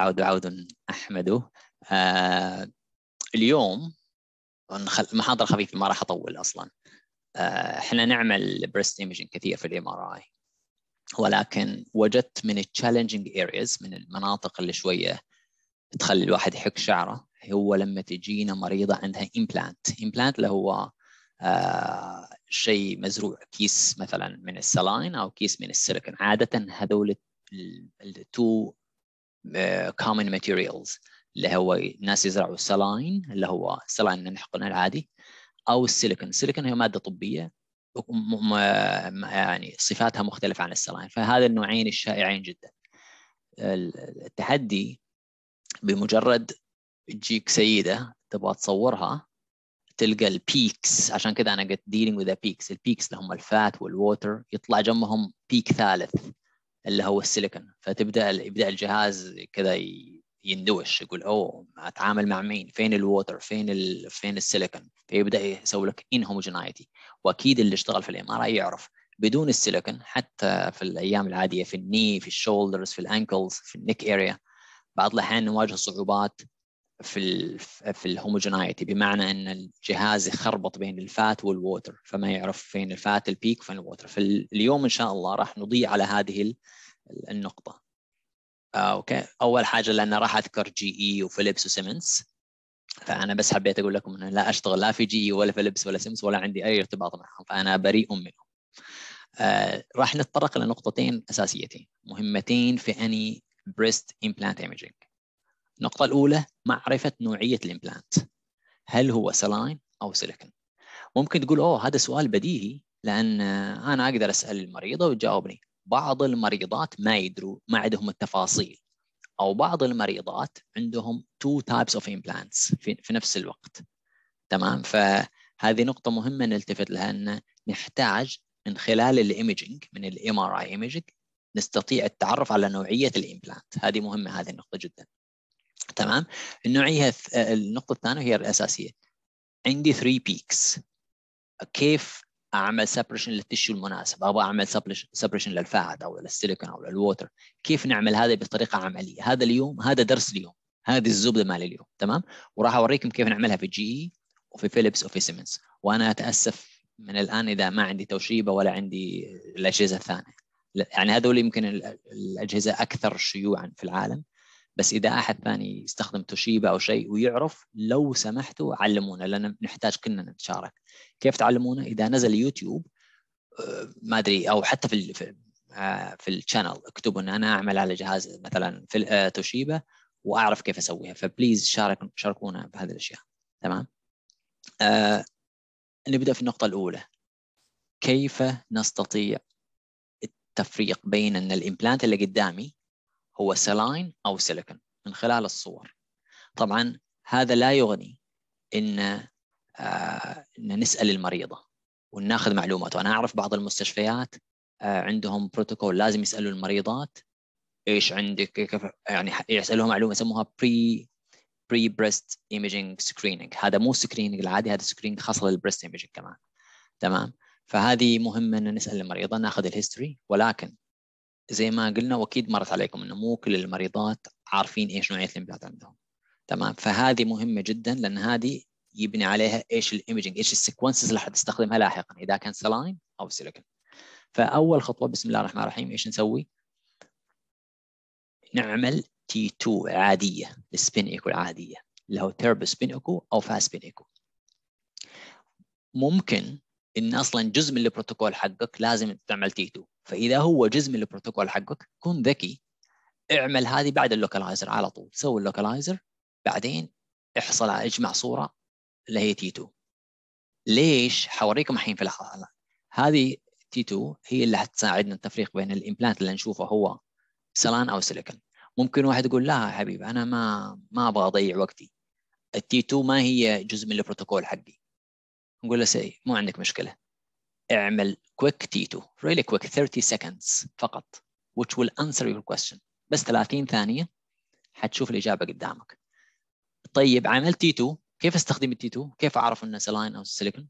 عود عود احمده آه اليوم محاضره خفيفه ما راح اطول اصلا آه احنا نعمل بريست ايمجنج كثير في الام ار اي ولكن وجدت من التشالنجنج ارياز من المناطق اللي شويه تخلي الواحد يحك شعره هو لما تجينا مريضه عندها امبلانت امبلانت اللي هو آه شيء مزروع كيس مثلا من السلاين او كيس من السيليكون عاده هذول التو آه، common materials اللي هو ناس يزرعوا السلاين اللي هو السلاين اللي نحقنها العادي او السيليكون السيليكون هي ماده طبيه آه، يعني صفاتها مختلفه عن السلاين فهذا النوعين الشائعين جدا التحدي بمجرد تجيك سيده تبغى تصورها تلقى البيكس عشان كذا انا قلت ديلينج with the peaks البيكس اللي هم الفات والووتر يطلع جنبهم بيك ثالث اللي هو السيليكون فتبدا يبدا الجهاز كذا يندوش يقول اوه اتعامل مع مين فين الووتر فين ال... فين السيليكون فيبدا يسوي لك ان هوموجينايتي واكيد اللي اشتغل في الام ار اي يعرف بدون السيليكون حتى في الايام العاديه في الني في الشولدرز في الانكلز في النيك اريا بعض الاحيان نواجه صعوبات في الـ في الهوموجينايتي بمعنى ان الجهاز يخربط بين الفات والووتر فما يعرف فين الفات البيك فين الووتر فاليوم ان شاء الله راح نضيء على هذه النقطه آه، اوكي اول حاجه لان راح اذكر جي اي e وفيليبس وسيمنز فانا بس حبيت اقول لكم انه لا اشتغل لا في جي اي e ولا فيليبس ولا سيمنز ولا عندي اي ارتباط معهم فانا بريء منهم آه راح نتطرق لنقطتين اساسيتين مهمتين في اني بريست امبلانت ايمجينج النقطة الأولى معرفة نوعية الإمبلانت هل هو سلاين أو سيليكون ممكن تقول أوه هذا سؤال بديهي لأن أنا أقدر أسأل المريضة وتجاوبني بعض المريضات ما يدروا ما عندهم التفاصيل أو بعض المريضات عندهم two types of implants في, في نفس الوقت تمام فهذه نقطة مهمة نلتفت لها أن نحتاج من خلال الإيميجينج من الام ار اي نستطيع التعرف على نوعيه الامبلانت هذه مهمه هذه النقطه جدا تمام النوعيه آه، النقطه الثانيه هي الاساسيه عندي 3 بيكس كيف اعمل سبريشن للتشو المناسب ابغى اعمل سبريشن للفات او للسيليكون او للووتر كيف نعمل هذا بطريقه عمليه هذا اليوم هذا درس اليوم هذه الزبده مال اليوم تمام وراح اوريكم كيف نعملها في جي اي e وفي فيليبس وفي سيمنز وانا اتاسف من الان اذا ما عندي توشيبه ولا عندي الاجهزه الثانيه يعني هذول يمكن الاجهزه اكثر شيوعا في العالم بس اذا احد ثاني يستخدم توشيبا او شيء ويعرف لو سمحتوا علمونا لان نحتاج كلنا نتشارك كيف تعلمونا اذا نزل يوتيوب آه، ما ادري او حتى في في آه، الشانل اكتبوا ان انا اعمل على جهاز مثلا في آه، توشيبا واعرف كيف اسويها فبليز شارك شاركونا بهذه الاشياء تمام آه نبدا في النقطه الاولى كيف نستطيع التفريق بين ان الامبلانت اللي قدامي هو سلاين أو سيليكون من خلال الصور طبعا هذا لا يغني إن, آه، إن نسأل المريضة وناخذ معلومات أنا أعرف بعض المستشفيات آه، عندهم بروتوكول لازم يسألوا المريضات ايش عندك كيف يعني يسالوها معلومه يسموها بري بري بريست ايمجينج سكريننج هذا مو سكريننج العادي هذا سكريننج خاصه للبريست ايمجينج كمان تمام فهذه مهمه ان نسال المريضه ناخذ الهيستوري ولكن زي ما قلنا واكيد مرت عليكم انه مو كل المريضات عارفين ايش نوعيه الامبلات عندهم تمام فهذه مهمه جدا لان هذه يبني عليها ايش الايمجنج ايش السيكونسز اللي حتستخدمها لاحقا اذا كان سلاين او سيليكون فاول خطوه بسم الله الرحمن الرحيم ايش نسوي؟ نعمل تي 2 عاديه السبين ايكو العاديه اللي هو تيربو سبين ايكو او فاست سبين ايكو ممكن ان اصلا جزء من البروتوكول حقك لازم تعمل تي 2 فاذا هو جزء من البروتوكول حقك كن ذكي اعمل هذه بعد اللوكلايزر على طول سوي اللوكلايزر بعدين احصل على اجمع صوره اللي هي تي 2 ليش حوريكم الحين في الحاله هذه تي 2 هي اللي حتساعدنا التفريق بين الامبلانت اللي نشوفه هو سلان او سيليكون ممكن واحد يقول لا يا حبيبي انا ما ما ابغى اضيع وقتي التي 2 ما هي جزء من البروتوكول حقي نقول له سي مو عندك مشكله اعمل كويك تيتو 2 كويك 30 سكندز فقط which will answer your question بس 30 ثانية حتشوف الإجابة قدامك طيب عملت تيتو 2 كيف استخدم التي 2 كيف اعرف انه سلاين او سيليكون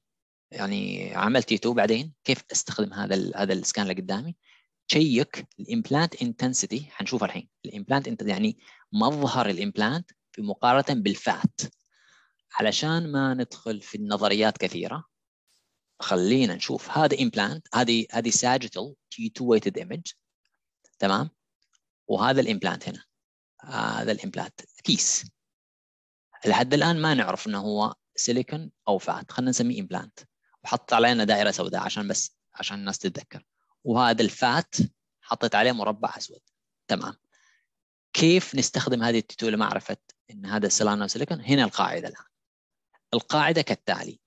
يعني عملت تي 2 بعدين كيف استخدم هذا الـ هذا السكان اللي قدامي شيك الامبلانت انتنسيتي حنشوف الحين الامبلانت يعني مظهر الامبلانت في مقارنه بالفات علشان ما ندخل في النظريات كثيره خلينا نشوف هذا امبلانت هذه هذه ساجيتال تي 2 ويتد ايمج تمام وهذا الامبلانت هنا هذا الامبلانت كيس لحد الان ما نعرف انه هو سيليكون او فات خلينا نسميه امبلانت وحط علينا دائره سوداء عشان بس عشان الناس تتذكر وهذا الفات حطيت عليه مربع اسود تمام كيف نستخدم هذه التتوله لمعرفه ان هذا سيلانو سيليكون هنا القاعده الان القاعده كالتالي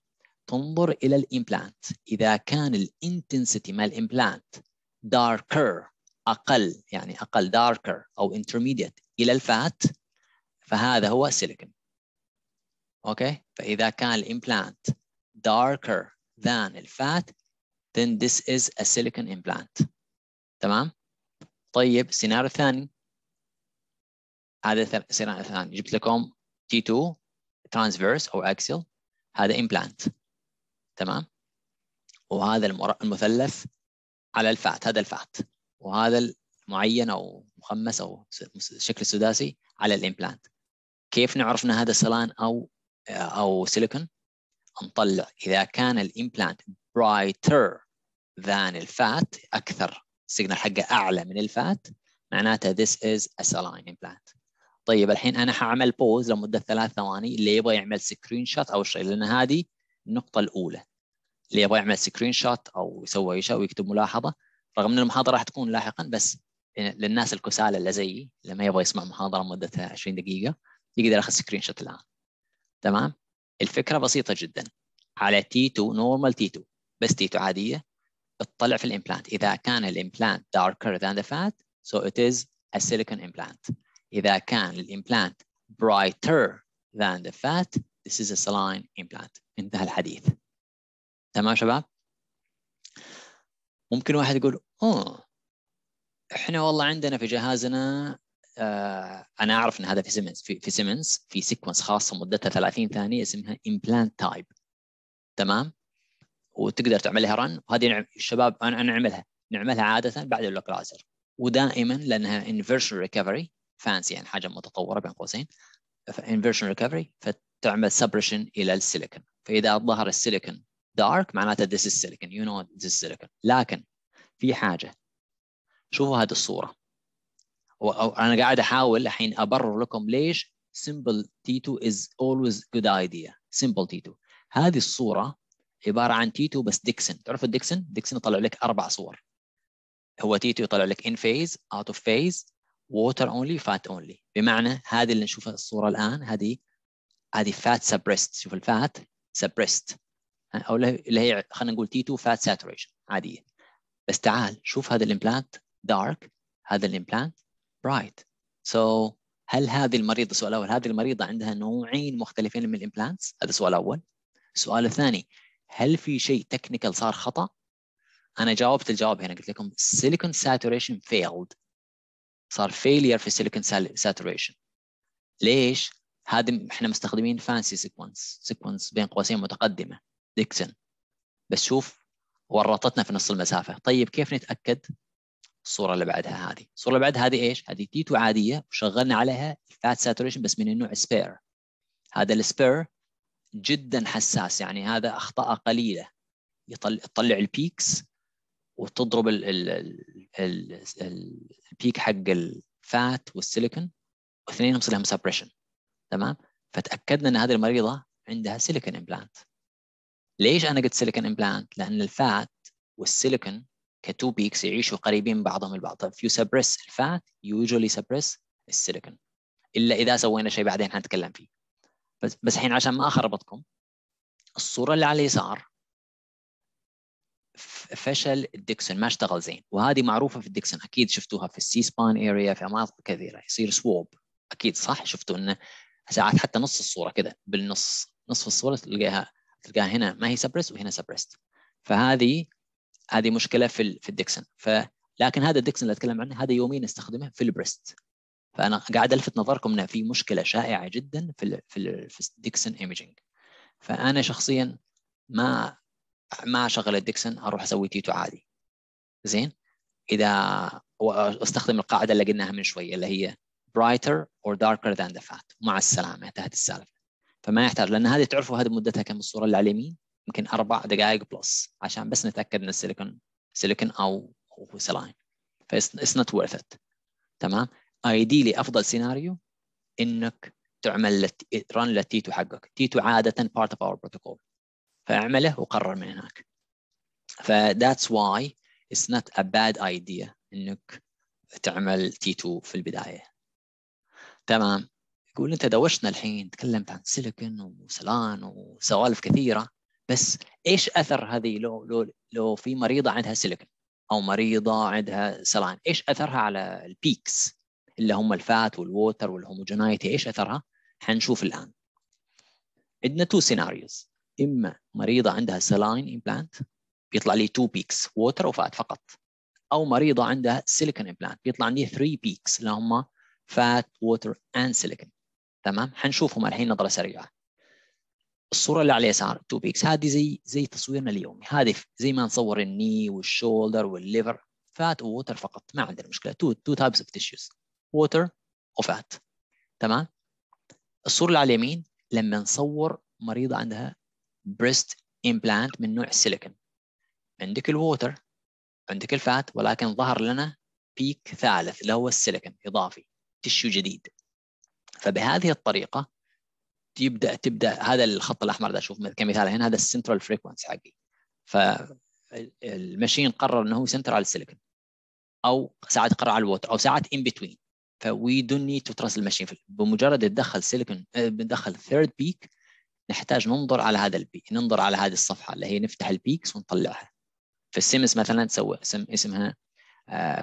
تنظر إلى الإمبلانت إذا كان الانتنسيتي مال الإمبلانت داركر أقل يعني أقل داركر أو intermediate إلى الفات فهذا هو سيليكون أوكي فإذا كان الإمبلانت darker than الفات then this is a silicon implant تمام طيب سيناريو الثاني هذا السيناريو الثاني جبت لكم T2 transverse أو axial هذا implant تمام وهذا المثلث على الفات هذا الفات وهذا المعين او مخمس او شكل سداسي على الامبلانت كيف نعرف ان هذا سلان او او سيليكون نطلع اذا كان الامبلانت برايتر ذان الفات اكثر السيجنال حقه اعلى من الفات معناته this is a saline implant طيب الحين انا حاعمل بوز لمده ثلاث ثواني اللي يبغى يعمل سكرين شوت او شيء لان هذه النقطه الاولى اللي يبغى يعمل سكرين شوت او يسوي اي شيء ويكتب ملاحظه رغم ان المحاضره راح تكون لاحقا بس يعني للناس الكسالى اللي زيي اللي ما يبغى يسمع محاضره مدتها 20 دقيقه يقدر ياخذ سكرين شوت الان تمام الفكره بسيطه جدا على تي 2 نورمال تي 2 بس تي 2 عاديه اطلع في الامبلانت اذا كان الامبلانت داركر ذان ذا فات سو ات از ا سيليكون امبلانت اذا كان الامبلانت برايتر ذان ذا فات ذس از ا سلاين امبلانت انتهى الحديث تمام شباب ممكن واحد يقول اه احنا والله عندنا في جهازنا آه انا اعرف ان هذا في سيمنز في, في سيمنز في سيكونس خاصه مدتها 30 ثانيه اسمها امبلانت تايب تمام وتقدر تعملها رن وهذه الشباب نعم، انا نعملها نعملها عاده بعد اللوك لازر ودائما لانها انفيرشن ريكفري فانسي يعني حاجه متطوره بين قوسين انفيرشن ريكفري فتعمل سبريشن الى السيليكون فاذا ظهر السيليكون دارك معناته this is silicon you know this is silicon لكن في حاجه شوفوا هذه الصوره وانا قاعد احاول الحين ابرر لكم ليش simple T2 is always good idea simple T2 هذه الصوره عباره عن T2 بس ديكسن تعرفوا الديكسن ديكسن يطلع لك اربع صور هو T2 يطلع لك in phase out of phase water only fat only بمعنى هذه اللي نشوفها الصوره الان هذه هذه fat suppressed شوف الفات suppressed او اللي هي خلينا نقول تي 2 فات ساتوريشن عاديه بس تعال شوف هذا الامبلانت دارك هذا الامبلانت برايت سو هل هذه المريضه سؤال اول هذه المريضه عندها نوعين مختلفين من الامبلانتس هذا سؤال اول السؤال الثاني هل في شيء تكنيكال صار خطا انا جاوبت الجواب هنا قلت لكم سيليكون ساتوريشن فيلد صار فيلير في السيليكون ساتوريشن ليش هذا احنا مستخدمين فانسي سيكونس سيكونس بين قوسين متقدمه ديكسن بس شوف ورطتنا في نص المسافه طيب كيف نتاكد الصوره اللي بعدها هذه الصوره اللي بعدها هذه ايش هذه تيتو عاديه وشغلنا عليها فات ساتوريشن بس من النوع سبير هذا السبير جدا حساس يعني هذا اخطاء قليله يطلع البيكس وتضرب ال ال ال ال البيك حق الفات والسيليكون واثنينهم صلهم لهم سبريشن تمام فتاكدنا ان هذه المريضه عندها سيليكون امبلانت ليش انا قلت سيليكون امبلانت؟ لان الفات والسيليكون كتو بيكس يعيشوا قريبين بعضهم البعض فيو طيب، سبريس الفات يوجولي سبريس السيليكون الا اذا سوينا شيء بعدين حنتكلم فيه بس بس الحين عشان ما اخربطكم الصوره اللي على اليسار فشل الدكسون ما اشتغل زين وهذه معروفه في الدكسون اكيد شفتوها في السي سبان اريا في مناطق كثيره يصير سووب اكيد صح شفتوا انه ساعات حتى نص الصوره كذا بالنص نصف الصوره تلقاها تلقاها هنا ما هي سبرس وهنا سبرست فهذه هذه مشكله في في الديكسن ف لكن هذا الديكسن اللي اتكلم عنه هذا يوميا نستخدمه في البريست فانا قاعد الفت نظركم انه في مشكله شائعه جدا في الـ في, الـ في الديكسن ايمجنج فانا شخصيا ما ما اشغل الديكسن اروح اسوي تيتو عادي زين اذا واستخدم القاعده اللي قلناها من شويه اللي هي brighter or darker than the fat مع السلامه انتهت السالفه فما يحتاج لان هذه تعرفوا هذه مدتها كم الصوره اللي على اليمين يمكن اربع دقائق بلس عشان بس نتاكد ان السيليكون سيليكون او سلاين فاتس نوت ورث ات تمام ايديلي افضل سيناريو انك تعمل لت... ران للتيتو حقك تيتو عاده بارت اوف اور بروتوكول فاعمله وقرر من هناك فذاتس واي اتس نوت ا باد ايديا انك تعمل تيتو في البدايه تمام يقول انت دوشنا الحين تكلمت عن سيليكون وسلان وسوالف كثيره بس ايش اثر هذه لو لو لو في مريضه عندها سيليكون او مريضه عندها سلان ايش اثرها على البيكس اللي هم الفات والووتر والهوموجينايتي ايش اثرها حنشوف الان عندنا تو سيناريوز اما مريضه عندها سلاين امبلانت بيطلع لي تو بيكس ووتر وفات فقط او مريضه عندها سيليكون امبلانت بيطلع عندي 3 بيكس اللي هم فات ووتر اند سيليكون تمام حنشوفهم الحين نظره سريعه الصوره اللي على اليسار تو بيكس هذه زي زي تصويرنا اليومي هذه زي ما نصور الني والشولدر والليفر فات ووتر فقط ما عندنا مشكله تو تو تايبس اوف تيشوز ووتر وفات تمام الصوره اللي على اليمين لما نصور مريضه عندها بريست امبلانت من نوع السيليكون عندك الووتر عندك الفات ولكن ظهر لنا بيك ثالث اللي هو السيليكون اضافي تشو جديد فبهذه الطريقه تبدأ تبدا هذا الخط الاحمر ده اشوف كمثال هنا هذا السنترال فريكونس حقي المشين قرر انه هو سنترال سيليكون او ساعات قرر على الوتر او ساعات ان بتوين فوي دونت نيد تو تراست المشين بمجرد تدخل سيليكون بندخل ثيرد بيك نحتاج ننظر على هذا البيك ننظر على هذه الصفحه اللي هي نفتح البيكس ونطلعها آه، في السيمس مثلا تسوي اسم اسمها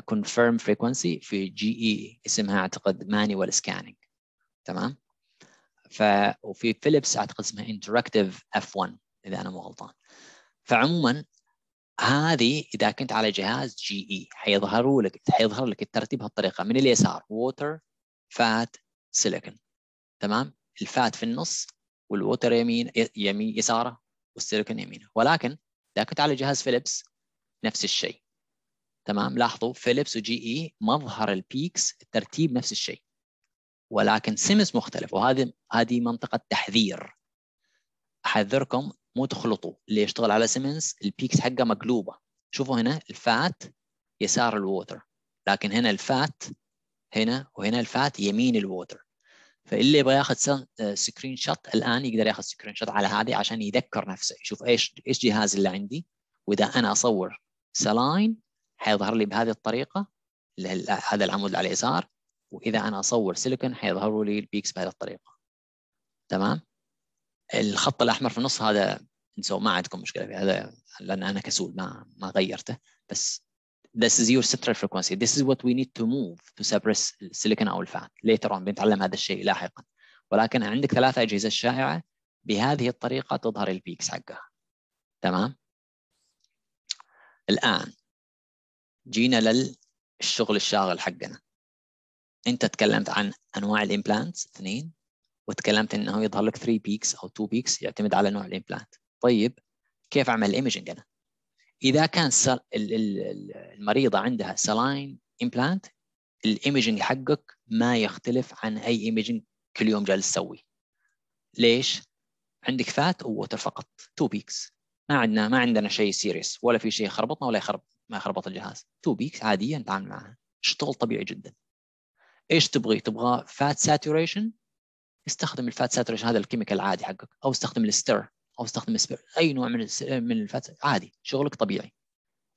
كونفيرم فريكونسي في جي اي اسمها اعتقد مانيوال سكاننج تمام ف وفي فيليبس اعتقد اسمها انتراكتيف اف 1 اذا انا مو غلطان فعموما هذه اذا كنت على جهاز جي اي e، حيظهروا لك حيظهر لك الترتيب بهالطريقه من اليسار ووتر فات سيليكون تمام الفات في النص والووتر يمين يمين يساره والسيليكون يمينه ولكن اذا كنت على جهاز فيليبس نفس الشيء تمام لاحظوا فيليبس وجي اي مظهر البيكس الترتيب نفس الشيء ولكن سيمز مختلف وهذه هذه منطقه تحذير احذركم مو تخلطوا اللي يشتغل على سيمنز البيكس حقه مقلوبه شوفوا هنا الفات يسار الووتر لكن هنا الفات هنا وهنا الفات يمين الووتر فاللي يبغى ياخذ سكرين شوت آه، الان يقدر ياخذ سكرين شوت على هذه عشان يذكر نفسه يشوف ايش ايش جهاز اللي عندي واذا انا اصور سلاين حيظهر لي بهذه الطريقه هذا العمود على اليسار واذا انا اصور سيليكون حيظهروا لي البيكس بهذه الطريقه تمام الخط الاحمر في النص هذا انسوا ما عندكم مشكله فيه هذا لان انا كسول ما ما غيرته بس this is your central frequency this is what we need to move to suppress السيليكون او الفات later on بنتعلم هذا الشيء لاحقا ولكن عندك ثلاثة أجهزة شائعة بهذه الطريقة تظهر البيكس حقها تمام الآن جينا للشغل الشاغل حقنا انت تكلمت عن انواع الامبلانت اثنين وتكلمت انه يظهر لك 3 بيكس او 2 بيكس يعتمد على نوع الامبلانت طيب كيف اعمل الايمجنج انا اذا كان المريضه عندها سلاين امبلانت الايمجنج حقك ما يختلف عن اي ايمجنج كل يوم جالس تسوي ليش عندك فات ووتر فقط 2 بيكس ما عندنا ما عندنا شيء سيريس ولا في شيء خربطنا ولا يخرب ما يخربط الجهاز 2 بيكس عاديه نتعامل معها اشتغل طبيعي جدا ايش تبغي؟ تبغى فات ساتوريشن استخدم الفات ساتوريشن هذا الكيميكال العادي حقك او استخدم الستر او استخدم السبير. اي نوع من من الفات عادي شغلك طبيعي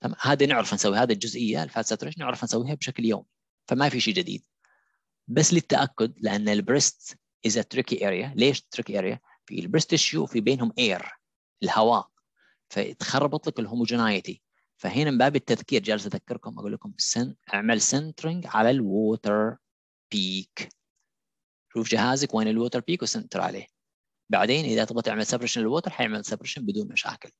تمام هذا نعرف نسوي هذه الجزئيه الفات ساتوريشن نعرف نسويها بشكل يومي فما في شيء جديد بس للتاكد لان البريست از تريكي اريا ليش تريكي اريا؟ في البريست تشيو في بينهم اير الهواء فتخربط لك الهوموجينايتي فهنا من باب التذكير جالس اذكركم اقول لكم سن اعمل سنترنج على الووتر بيك شوف جهازك وين الووتر بيك وسنتر عليه بعدين اذا تبغى تعمل سبريشن للووتر حيعمل سبريشن بدون مشاكل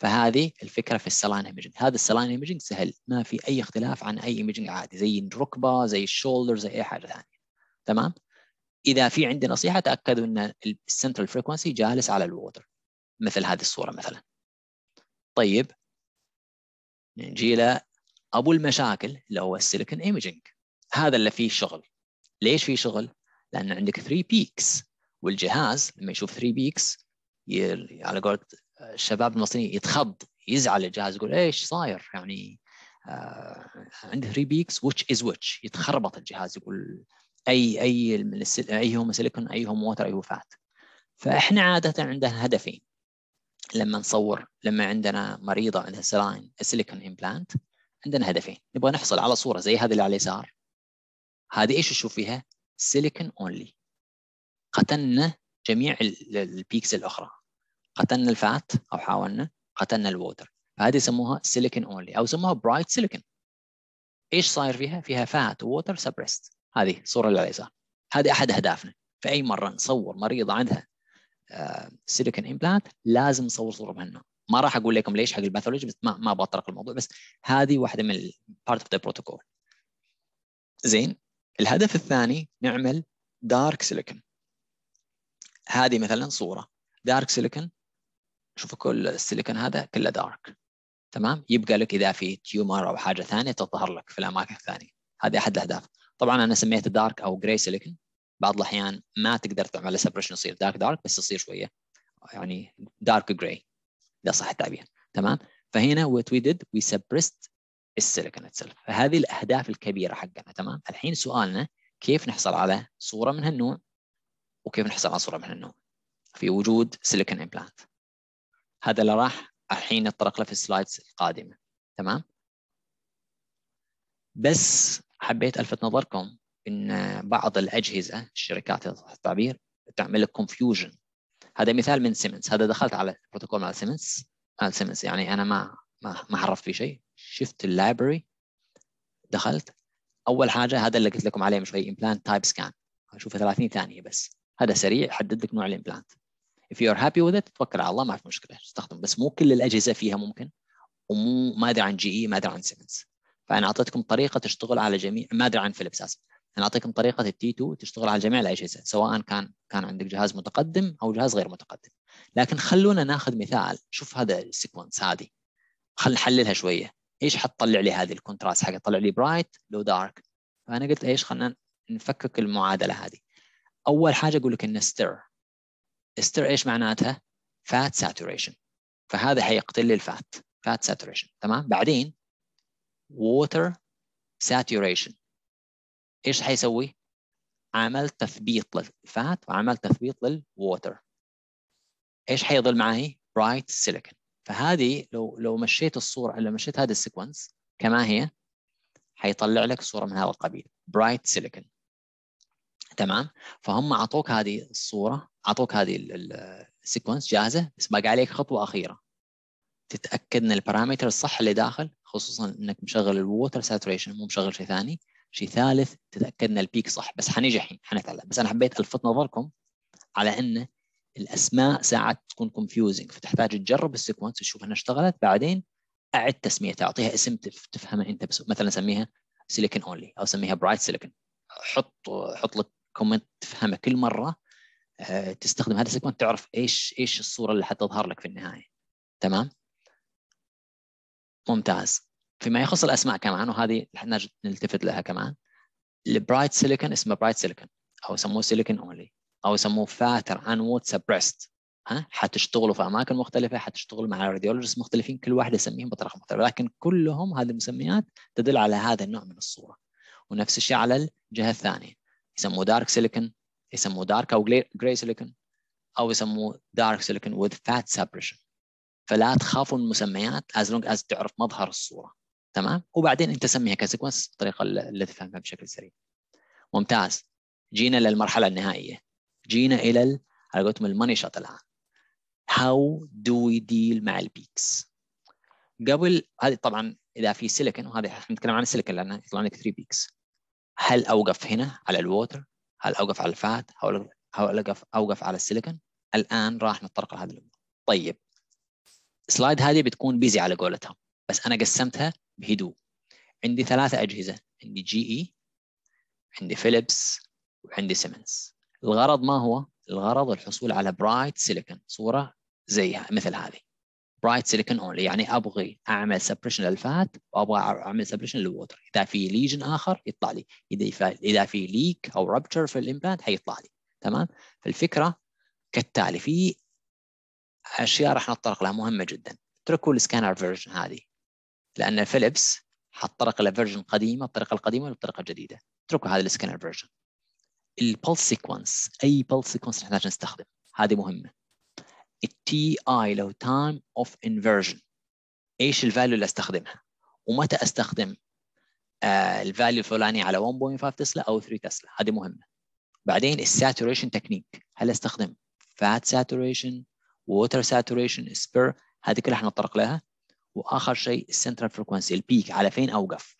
فهذه الفكره في السلاين ايمجنج هذا السلاين ايمجنج سهل ما في اي اختلاف عن اي ايمجنج عادي زي الركبه زي الشولدر زي اي حاجه ثانيه تمام اذا في عندي نصيحه تاكدوا ان السنترال فريكونسي جالس على الووتر مثل هذه الصوره مثلا طيب نجي ابو المشاكل اللي هو السيليكون ايمجنج هذا اللي فيه شغل ليش في شغل؟ لان عندك 3 بيكس والجهاز لما يشوف 3 بيكس على قولة الشباب المصريين يتخض يزعل الجهاز يقول ايش صاير يعني آه عنده 3 بيكس ويتش از ويتش يتخربط الجهاز يقول اي اي اي هم سيليكون اي هم ووتر اي هو فات فاحنا عاده عندنا هدفين لما نصور لما عندنا مريضه عندها سلاين سيليكون امبلانت عندنا هدفين نبغى نحصل على صوره زي هذه اللي على اليسار هذه ايش اشوف فيها؟ سيليكون اونلي قتلنا جميع البيكس الاخرى قتلنا الفات او حاولنا قتلنا الووتر فهذه يسموها سيليكون اونلي او يسموها برايت سيليكون ايش صاير فيها؟ فيها فات ووتر سبريست هذه الصوره اللي على اليسار هذه احد اهدافنا فاي مره نصور مريضه عندها سيليكون امبلانت لازم نصور صوره بهالنوع ما راح اقول لكم ليش حق الباثولوجي بس ما ما بطرق الموضوع بس هذه واحده من بارت اوف ذا بروتوكول زين الهدف الثاني نعمل دارك سيليكون هذه مثلا صوره دارك سيليكون شوفوا كل السيليكون هذا كله دارك تمام يبقى لك اذا في تيومر او حاجه ثانيه تظهر لك في الاماكن الثانيه هذه احد الاهداف طبعا انا سميته دارك او جراي سيليكون بعض الاحيان ما تقدر تعمل سبريشن يصير دارك دارك بس يصير شويه يعني دارك جراي اذا صح التعبير تمام فهنا وات وي ديد وي سبريست السيليكون اتسلف فهذه الاهداف الكبيره حقنا تمام الحين سؤالنا كيف نحصل على صوره من هالنوع وكيف نحصل على صوره من هالنوع في وجود سيليكون امبلانت هذا اللي راح الحين نتطرق له في السلايدز القادمه تمام بس حبيت الفت نظركم ان بعض الاجهزه الشركات التعبير تعمل لك كونفيوجن هذا مثال من سيمنز هذا دخلت على بروتوكول مال سيمنز مال سيمنز يعني انا ما ما ما عرفت فيه شيء شفت اللايبرري دخلت اول حاجه هذا اللي قلت لكم عليه من شوي امبلانت تايب سكان اشوفه 30 ثانيه بس هذا سريع يحدد لك نوع الامبلانت if you are happy with it توكل على الله ما في مشكله استخدم بس مو كل الاجهزه فيها ممكن ومو ما ادري عن جي اي e، ما ادري عن سيمنز فانا اعطيتكم طريقه تشتغل على جميع ما ادري عن فيليبس اسف انا اعطيكم طريقه التي 2 تشتغل على جميع الاجهزه سواء كان كان عندك جهاز متقدم او جهاز غير متقدم لكن خلونا ناخذ مثال شوف هذا السيكونس هذه خلينا نحللها شويه ايش حتطلع لي هذه الكونتراست حاجه طلع لي برايت لو دارك فانا قلت ايش خلينا نفكك المعادله هذه اول حاجه اقول لك ان ستير ستير ايش معناتها فات ساتوريشن فهذا حيقتل لي الفات فات ساتوريشن تمام بعدين ووتر ساتوريشن ايش حيسوي عمل تثبيط للفات وعمل تثبيط للووتر ايش حيظل معي برايت سيليكون فهذه لو لو مشيت الصورة لو مشيت هذا السيكونس كما هي حيطلع لك صورة من هذا القبيل برايت سيليكون تمام فهم اعطوك هذه الصورة اعطوك هذه السيكونس جاهزة بس باقي عليك خطوة أخيرة تتأكد ان البارامتر الصح اللي داخل خصوصا انك مشغل الووتر ساتوريشن مو مشغل شيء ثاني شيء ثالث تتاكد ان البيك صح بس حنيجي الحين حنتعلم بس انا حبيت الفت نظركم على انه الاسماء ساعات تكون كونفيوزنج فتحتاج تجرب السيكونس تشوف انها اشتغلت بعدين اعد تسميتها اعطيها اسم تفهمه انت بس مثلا سميها سيليكون اونلي او سميها برايت سيليكون حط حط لك كومنت تفهمه كل مره آه، تستخدم هذا السيكونس تعرف ايش ايش الصوره اللي حتظهر لك في النهايه تمام ممتاز فيما يخص الاسماء كمان وهذه نحتاج نلتفت لها كمان البرايت سيليكون اسمه برايت سيليكون او يسموه سيليكون اونلي او يسموه فاتر عن واتساب بريست ها حتشتغلوا في اماكن مختلفه حتشتغلوا مع راديولوجيست مختلفين كل واحد يسميهم بطريقه مختلفه لكن كلهم هذه المسميات تدل على هذا النوع من الصوره ونفس الشيء على الجهه الثانيه يسموه دارك سيليكون يسموه دارك او جراي سيليكون او يسموه دارك سيليكون وذ فات سبريشن فلا تخافوا من المسميات از لونج از تعرف مظهر الصوره تمام وبعدين انت سميها كسيكونس بالطريقه اللي تفهمها بشكل سريع ممتاز جينا للمرحله النهائيه جينا الى على قولتهم الماني شوت الان هاو دو وي ديل مع البيكس قبل هذه طبعا اذا في سيليكون وهذا احنا نتكلم عن السيليكون لان يطلع لك 3 بيكس هل اوقف هنا على الووتر هل اوقف على الفات او اوقف اوقف على السيليكون الان راح نتطرق لهذه الامور طيب السلايد هذه بتكون بيزي على قولتهم بس انا قسمتها بهدوء عندي ثلاثه اجهزه عندي جي اي e، عندي فيليبس وعندي سيمنز الغرض ما هو؟ الغرض الحصول على برايت سيليكون صورة زيها مثل هذه برايت سيليكون اونلي يعني ابغي اعمل سبريشن للفات وابغى اعمل سبريشن للووتر اذا في ليجن اخر يطلع لي اذا اذا في ليك او ربتشر في الامبلانت حيطلع لي تمام فالفكره كالتالي في اشياء راح نتطرق لها مهمه جدا اتركوا السكانر فيرجن هذه لان فيليبس حطرق له فيرجن قديمه الطريقه القديمه والطريقه الجديده اتركوا هذا السكانر فيرجن البلس سيكونس اي بلس سيكونس نحتاج نستخدم هذه مهمه التي اي لو تايم اوف انفرجن ايش الفاليو اللي استخدمها ومتى استخدم آه، الفاليو الفلاني على 1.5 تسلا او 3 تسلا هذه مهمه بعدين الساتوريشن تكنيك هل استخدم فات ساتوريشن ووتر ساتوريشن سبير هذه كلها حنتطرق لها واخر شيء السنترال فريكونسي البيك على فين اوقف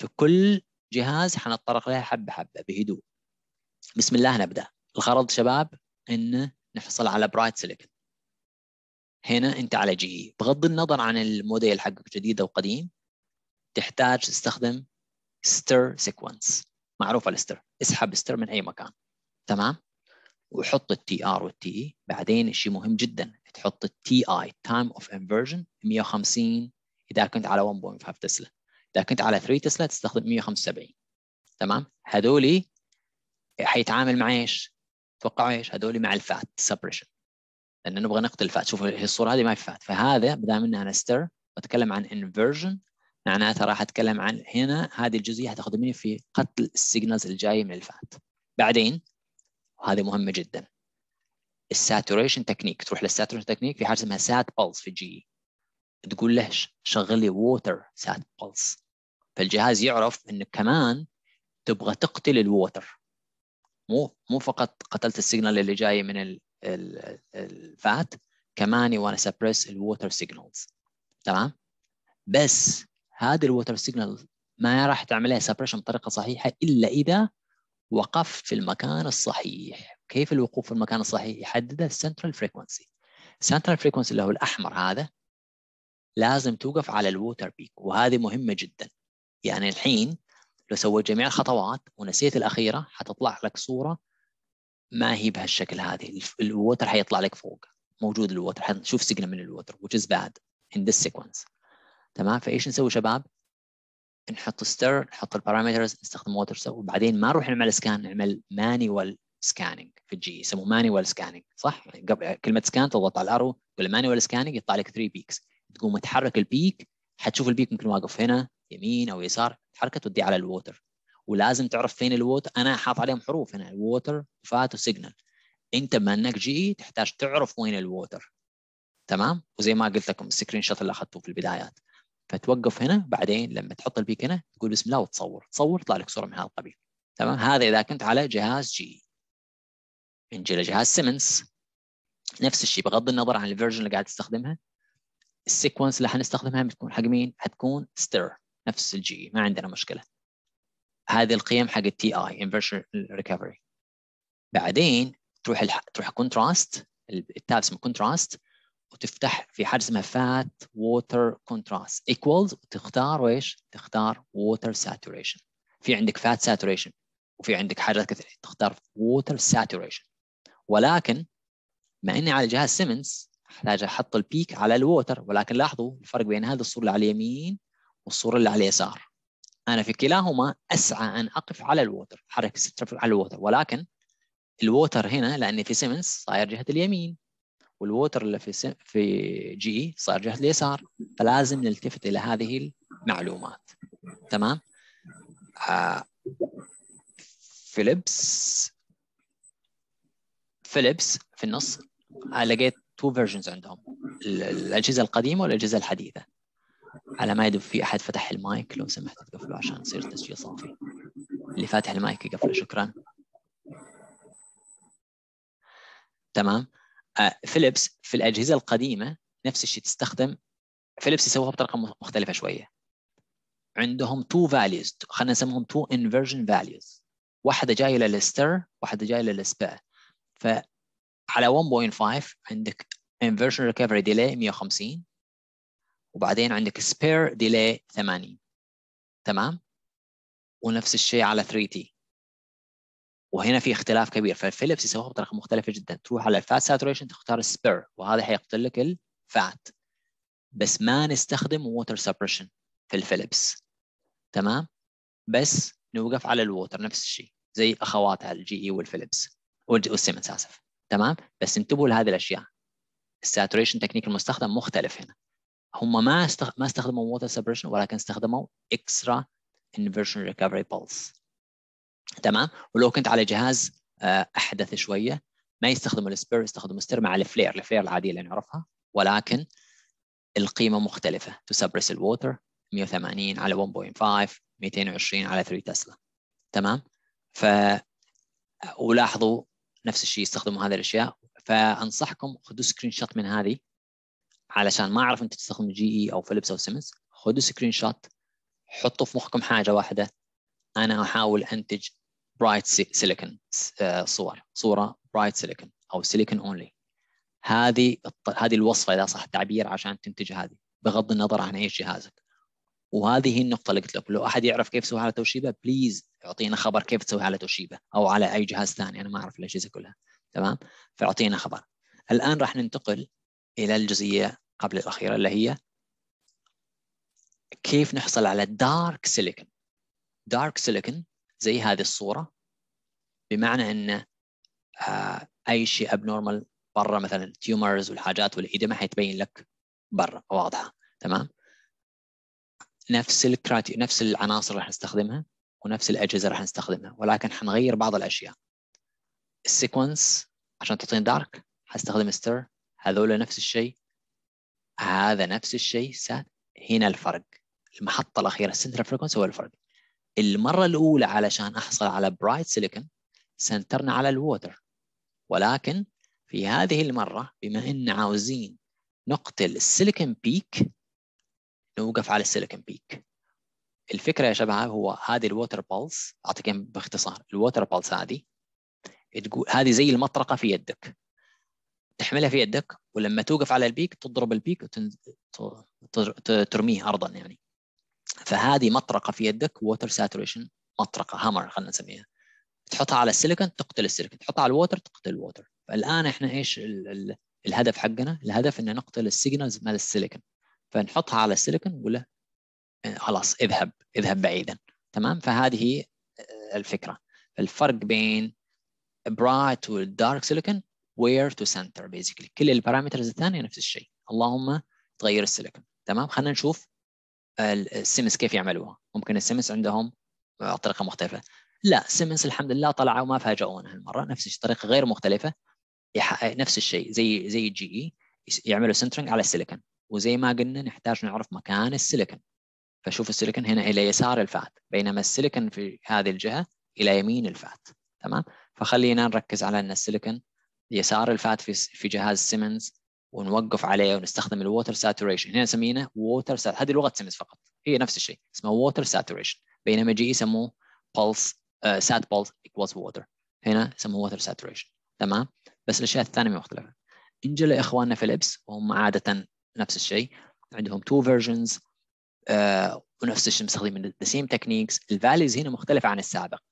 في كل جهاز حنتطرق لها حبه حبه بهدوء بسم الله نبدا الغرض شباب ان نحصل على برايت سيليكون هنا انت على جي اي e. بغض النظر عن الموديل حقك جديد او قديم تحتاج تستخدم ستر سيكونس معروفه الستر اسحب ستر من اي مكان تمام وحط التي ار والتي اي e. بعدين شيء مهم جدا تحط التي اي تايم اوف انفرجن 150 اذا كنت على 1.5 تسلا اذا كنت على 3 تسلا تستخدم 175 تمام هذولي حيتعامل مع ايش؟ توقعوا ايش؟ هذول مع الفات سبريشن لان نبغى نقتل الفات شوف الصوره هذه ما في فات فهذا دام انها ستر واتكلم عن انفرجن معناتها راح اتكلم عن هنا هذه الجزئيه حتخدمني في قتل السيجنالز الجايه من الفات بعدين وهذه مهمه جدا الساتوريشن تكنيك تروح للساتوريشن تكنيك في حاجه اسمها سات بلس في جي تقول له شغل لي ووتر سات بلس فالجهاز يعرف انك كمان تبغى تقتل الووتر مو مو فقط قتلت السيجنال اللي جاي من الفات كمان يو سبريس الووتر سيجنالز تمام بس هذه الووتر سيجنال ما راح تعملها سبريشن بطريقه صحيحه الا اذا وقفت في المكان الصحيح كيف الوقوف في المكان الصحيح يحدده السنترال فريكونسي السنترال فريكونسي اللي هو الاحمر هذا لازم توقف على الووتر بيك وهذه مهمه جدا يعني الحين لو سويت جميع الخطوات ونسيت الاخيره حتطلع لك صوره ما هي بهالشكل هذه الووتر حيطلع لك فوق موجود الووتر حنشوف سيجنال من الووتر which is bad in this sequence تمام فايش نسوي شباب نحط ستير نحط البارامترز نستخدم ووتر سو وبعدين ما نروح نعمل سكان نعمل مانيوال سكاننج في الجي يسموه مانيوال سكاننج صح يعني قبل كلمه سكان تضغط على الارو تقول مانيوال سكاننج يطلع لك 3 بيكس تقوم تحرك البيك حتشوف البيك ممكن واقف هنا يمين او يسار الحركه تودي على الووتر ولازم تعرف فين الووتر انا حاط عليهم حروف هنا الووتر فات وسيجنال انت ما انك جي تحتاج تعرف وين الووتر تمام وزي ما قلت لكم السكرين شوت اللي اخذته في البدايات فتوقف هنا بعدين لما تحط البيك هنا تقول بسم الله وتصور تصور يطلع لك صوره من هذا القبيل تمام هذا اذا كنت على جهاز جي نجي لجهاز سيمنز نفس الشيء بغض النظر عن الفيرجن اللي قاعد تستخدمها السيكونس اللي حنستخدمها بتكون حق مين؟ حتكون ستير نفس الجي ما عندنا مشكله هذه القيم حق التي اي انفرشن ريكفري بعدين تروح الح... تروح كونتراست التاب اسمه كونتراست وتفتح في حاجه اسمها فات ووتر كونتراست ايكوالز وتختار ايش؟ تختار ووتر ساتوريشن في عندك فات ساتوريشن وفي عندك حاجات كثيره تختار ووتر ساتوريشن ولكن مع اني على جهاز سيمنز احتاج احط البيك على الووتر ولكن لاحظوا الفرق بين هذه الصوره اللي على اليمين والصورة اللي على اليسار أنا في كلاهما أسعى أن أقف على الووتر حركة على الووتر ولكن الووتر هنا لأني في سيمنز صاير جهة اليمين والووتر اللي في في جي e صار جهه اليسار فلازم نلتفت الى هذه المعلومات تمام آه... فيليبس فيليبس في النص آه، لقيت تو فيرجنز عندهم الاجهزه القديمه والاجهزه الحديثه على ما يدب في احد فتح المايك لو سمحت تقفله عشان يصير تسجيل صافي اللي فاتح المايك يقفله شكرا تمام آه، فيليبس في الاجهزه القديمه نفس الشيء تستخدم فيليبس يسووها بطريقه مختلفه شويه عندهم تو فاليوز خلينا نسميهم تو انفرجن فاليوز واحده جايه للستر واحده جايه للسبا ف على 1.5 عندك انفرجن ريكفري ديلي 150 وبعدين عندك spare delay 80 تمام ونفس الشيء على 3T وهنا في اختلاف كبير فالفيلبس يسووها بطريقه مختلفه جدا تروح على الفات ساتوريشن تختار سبير وهذا حيقتل لك الفات بس ما نستخدم ووتر سبريشن في الفيلبس تمام بس نوقف على الووتر نفس الشيء زي اخواتها الجي اي e والفيلبس e والسيمنس اسف تمام بس انتبهوا لهذه الاشياء الساتوريشن تكنيك المستخدم مختلف هنا هم ما ما استخدموا ووتر سبريشن ولكن استخدموا اكسترا انفرشن ريكفري بولس تمام ولو كنت على جهاز آه، احدث شويه ما يستخدموا السبير يستخدموا ستير مع الفلير الفلير العاديه اللي نعرفها ولكن القيمه مختلفه تو سبريس الووتر 180 على 1.5 220 على 3 تسلا تمام ف ولاحظوا نفس الشيء يستخدموا هذه الاشياء فانصحكم خذوا سكرين شوت من هذه علشان ما اعرف انت تستخدم جي اي او فيليبس او سيمنز خذوا سكرين شوت حطوا في مخكم حاجه واحده انا احاول انتج برايت آه، سيليكون صور صوره برايت سيليكون او سيليكون اونلي هذه هذه الوصفه اذا صح التعبير عشان تنتج هذه بغض النظر عن ايش جهازك وهذه هي النقطه اللي قلت لك لو احد يعرف كيف تسوي على توشيبا بليز اعطينا خبر كيف تسوي على توشيبا او على اي جهاز ثاني انا ما اعرف الاجهزه كلها تمام فاعطينا خبر الان راح ننتقل الى الجزئيه قبل الأخيرة اللي هي كيف نحصل على دارك سيليكون دارك سيليكون زي هذه الصورة بمعنى أن آه أي شيء أبنورمال برا مثلا تيومرز والحاجات ما حيتبين لك برا واضحة تمام نفس الكراتي نفس العناصر اللي راح نستخدمها ونفس الأجهزة راح نستخدمها ولكن حنغير بعض الأشياء السيكونس عشان تعطيني دارك حستخدم ستر هذول نفس الشيء هذا نفس الشيء سات هنا الفرق المحطة الأخيرة السنترال فريكونسي هو الفرق المرة الأولى علشان أحصل على برايت سيليكون سنترنا على الووتر ولكن في هذه المرة بما أن عاوزين نقتل السيليكون بيك نوقف على السيليكون بيك الفكرة يا شباب هو هذه الووتر بالس أعطيكم باختصار الووتر بالس هذه تقول هذه زي المطرقة في يدك تحملها في يدك ولما توقف على البيك تضرب البيك وترميه ارضا يعني فهذه مطرقه في يدك ووتر ساتوريشن مطرقه هامر خلينا نسميها تحطها على السيليكون تقتل السيليكون تحطها على الووتر تقتل الووتر فالان احنا ايش ال ال الهدف حقنا الهدف ان نقتل السيجنالز مال السيليكون فنحطها على السيليكون ولا آه، خلاص اذهب اذهب بعيدا تمام فهذه آه، الفكره الفرق بين برايت والدارك سيليكون وير تو سنتر بيزيكلي كل البارامترز الثانيه نفس الشيء اللهم تغير السيليكون تمام خلينا نشوف السيمنز كيف يعملوها ممكن السيمنز عندهم طريقه مختلفه لا سيمنز الحمد لله طلعوا وما فاجئونا هالمره نفس الشيء طريقه غير مختلفه يحقق نفس الشيء زي زي جي اي e يعملوا سنترنج على السيليكون وزي ما قلنا نحتاج نعرف مكان السيليكون فشوف السيليكون هنا الى يسار الفات بينما السيليكون في هذه الجهه الى يمين الفات تمام فخلينا نركز على ان السيليكون اليسار الفات في في جهاز سيمنز ونوقف عليه ونستخدم الووتر ساتوريشن هنا نسمينه ووتر سات هذه لغه سيمنز فقط هي نفس الشيء اسمه ووتر ساتوريشن بينما جي يسموه بلس سات بلس ايكوالز ووتر هنا يسموه ووتر ساتوريشن تمام بس الاشياء الثانيه مختلفه انجل اخواننا في الابس وهم عاده نفس الشيء عندهم تو فيرجنز آه ونفس الشيء مستخدمين ذا سيم تكنيكس الفاليوز هنا مختلفه عن السابق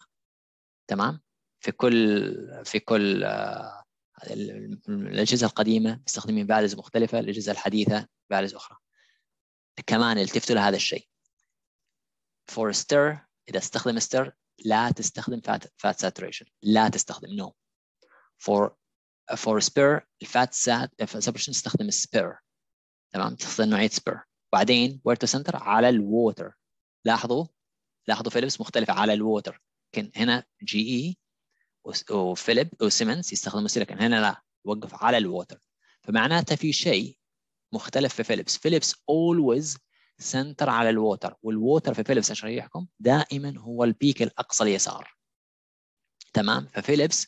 تمام في كل في كل آه الأجهزة القديمة مستخدمين فاليوز مختلفة الأجهزة الحديثة فاليوز أخرى كمان التفتوا لهذا الشيء فور ستير إذا استخدم ستير لا تستخدم فات فات ساتوريشن لا تستخدم نو فور فور سبير الفات سات سبريشن استخدم سبير تمام تستخدم نوعية سبير بعدين وير تو سنتر على الووتر لاحظوا لاحظوا فيلبس مختلفة على الووتر لكن هنا جي اي e وفيليب وسيمنز يستخدموا سيليكون يعني هنا لا يوقف على الووتر فمعناته في شيء مختلف في فيليبس فيليبس اولويز سنتر على الووتر والووتر في فيليبس عشان يحكم دائما هو البيك الاقصى اليسار تمام ففيليبس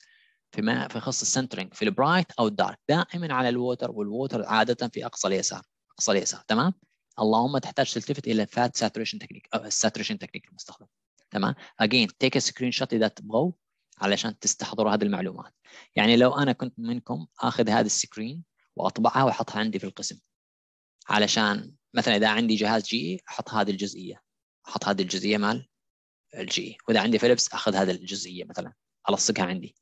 فيما في خص السنترنج في البرايت او الدارك دائما على الووتر والووتر عاده في اقصى اليسار اقصى اليسار تمام اللهم تحتاج تلتفت الى فات ساتوريشن تكنيك او الساتوريشن تكنيك المستخدم تمام اجين تيك سكرين شوت اذا تبغوا علشان تستحضروا هذه المعلومات يعني لو أنا كنت منكم أخذ هذا السكرين وأطبعها وأحطها عندي في القسم علشان مثلا إذا عندي جهاز جي أحط هذه الجزئية أحط هذه الجزئية مال الجي وإذا عندي فيليبس أخذ هذه الجزئية مثلا ألصقها عندي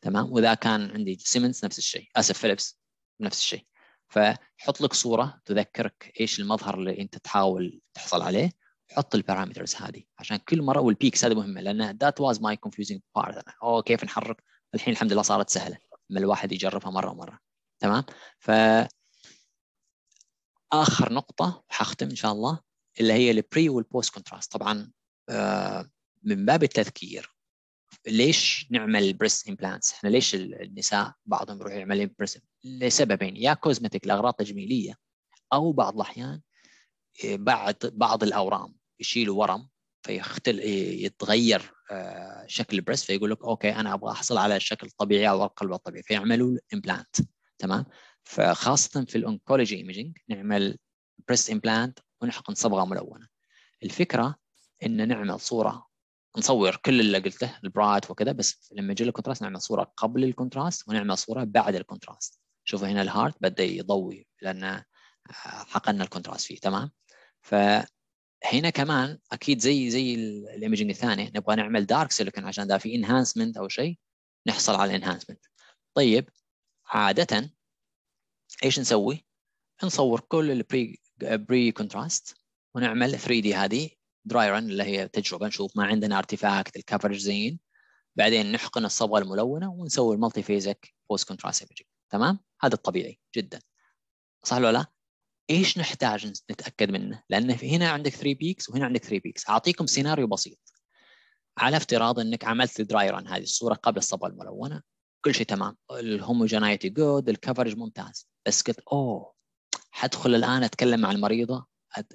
تمام وإذا كان عندي سيمنز نفس الشيء أسف فيليبس نفس الشيء فحط لك صورة تذكرك إيش المظهر اللي أنت تحاول تحصل عليه حط البارامترز هذه عشان كل مره والبيكس هذه مهمه لان ذات واز ماي كونفيوزنج بارت اوه كيف نحرك الحين الحمد لله صارت سهله لما الواحد يجربها مره ومره تمام ف اخر نقطه وحختم ان شاء الله اللي هي البري والبوست كونتراست طبعا آه، من باب التذكير ليش نعمل بريست امبلانتس؟ احنا ليش النساء بعضهم يروح يعمل بريست لسببين يا كوزمتيك لاغراض تجميليه او بعض الاحيان آه، بعض بعض الاورام يشيلوا ورم فيختل يتغير آه، شكل البريست فيقول لك اوكي انا ابغى احصل على الشكل الطبيعي او القلب الطبيعي فيعملوا امبلانت تمام فخاصه في الانكولوجي ايمجنج نعمل بريست امبلانت ونحقن صبغه ملونه الفكره ان نعمل صوره نصور كل اللي قلته البرايت وكذا بس لما يجي الكونتراست نعمل صوره قبل الكونتراست ونعمل صوره بعد الكونتراست شوفوا هنا الهارت بدا يضوي لان آه، حقنا الكونتراست فيه تمام ف هنا كمان اكيد زي زي الايمجنج الثانيه نبغى نعمل دارك سيليكون عشان اذا في انهانسمنت او شيء نحصل على الانهانسمنت طيب عاده ايش نسوي؟ نصور كل البري بري كونتراست ونعمل 3 دي هذه دراي رن اللي هي تجربه نشوف ما عندنا ارتفاكت الكفرج زين بعدين نحقن الصبغه الملونه ونسوي المالتي فيزك بوست كونتراست ايمجنج تمام؟ هذا الطبيعي جدا صح ولا لا؟ ايش نحتاج نتاكد منه؟ لان هنا عندك 3 بيكس وهنا عندك 3 بيكس، اعطيكم سيناريو بسيط. على افتراض انك عملت دراي ران هذه الصوره قبل الصبغه الملونه، كل شيء تمام، الهوموجينايتي جود، الكفرج ممتاز، بس قلت اوه حدخل الان اتكلم مع المريضه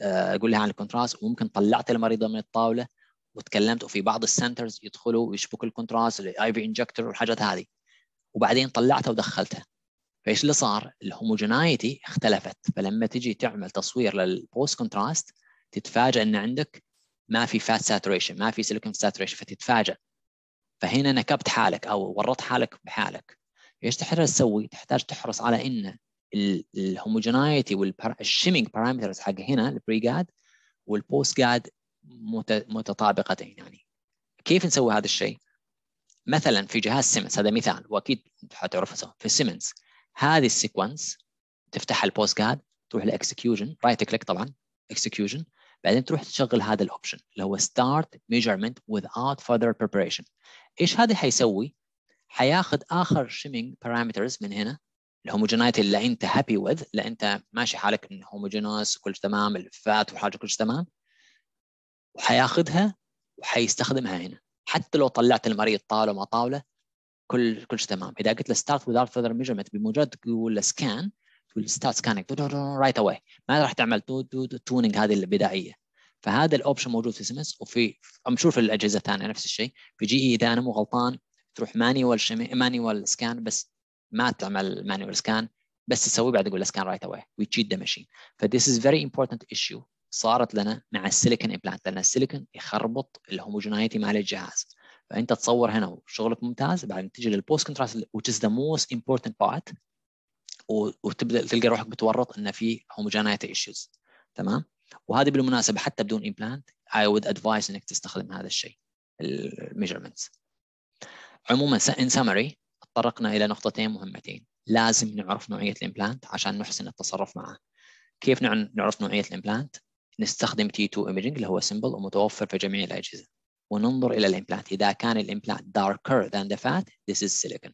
اقول لها عن الكونتراست وممكن طلعت المريضه من الطاوله وتكلمت وفي بعض السنترز يدخلوا ويشبكوا الكونتراست الاي في انجكتور والحاجات هذه وبعدين طلعتها ودخلتها فايش اللي صار؟ الهوموجينايتي اختلفت فلما تجي تعمل تصوير للبوست كونتراست تتفاجئ ان عندك ما في فات ساتوريشن ما في سيليكون ساتوريشن فتتفاجئ فهنا نكبت حالك او ورطت حالك بحالك ايش تحتاج تسوي؟ تحتاج تحرص على ان الهوموجينايتي والشيمينج بارامترز حق هنا البري جاد والبوست جاد متطابقتين يعني كيف نسوي هذا الشيء؟ مثلا في جهاز سيمنز هذا مثال واكيد حتعرفه في سيمنز هذه السيكونس تفتح البوست جاد تروح لاكسكيوشن رايت كليك طبعا اكسكيوشن بعدين تروح تشغل هذا الاوبشن اللي هو ستارت ميجرمنت without further preparation ايش هذا حيسوي؟ حياخذ اخر شيمينج بارامترز من هنا الهوموجينايتي اللي انت هابي وذ اللي انت ماشي حالك ان هوموجينوس كل تمام الفات وحاجه كل تمام وحياخذها وحيستخدمها هنا حتى لو طلعت المريض طاوله ما طاوله كل كل شيء تمام اذا قلت له ستارت without further measurement بمجرد تقول له سكان تقول ستارت سكانينج رايت اواي ما راح تعمل تو تو توننج هذه البدائيه فهذا الاوبشن موجود في سيمنز وفي ام شور في الاجهزه الثانيه نفس الشيء في جي اي اذا انا مو غلطان تروح مانيوال مانيوال سكان بس ما تعمل مانيوال سكان بس تسوي بعد تقول له سكان رايت اواي وي تشيت ذا ماشين فذيس از فيري امبورتنت ايشيو صارت لنا مع السيليكون امبلانت لان السيليكون يخربط الهوموجينيتي مال الجهاز فانت تصور هنا شغلك ممتاز بعدين تجي للبوست كونتراست which is the most important part وتبدا تلقى روحك بتورط ان في homogeneity issues تمام وهذه بالمناسبه حتى بدون امبلانت اي وود ادفايس انك تستخدم هذا الشيء الميجرمنتس عموما ان سمري تطرقنا الى نقطتين مهمتين لازم نعرف نوعيه الامبلانت عشان نحسن التصرف معه كيف نعرف نوعيه الامبلانت نستخدم تي 2 ايميجنج اللي هو سمبل ومتوفر في جميع الاجهزه وننظر إلى الإمبلانت إذا كان الإمبلانت darker than the fat this is silicon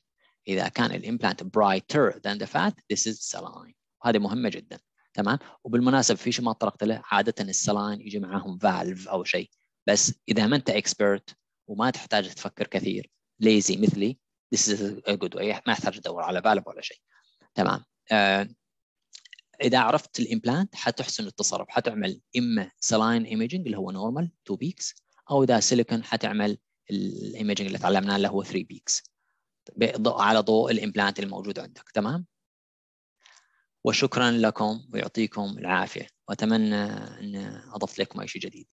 إذا كان الإمبلانت brighter than the fat this is saline وهذه مهمة جدا تمام وبالمناسبة في شيء ما طرقت له عادة السلاين يجي معاهم فالف أو شيء بس إذا ما أنت إكسبرت وما تحتاج تفكر كثير ليزي مثلي this is a good way ما تحتاج تدور على فالف ولا شيء تمام آه اذا عرفت الامبلانت حتحسن التصرف حتعمل اما سلاين ايميجنج اللي هو نورمال تو بيكس او اذا سيليكون حتعمل الايمجنج اللي تعلمناه اللي هو 3 بيكس على ضوء الامبلانت الموجود عندك تمام وشكرا لكم ويعطيكم العافيه واتمنى ان اضفت لكم اي شيء جديد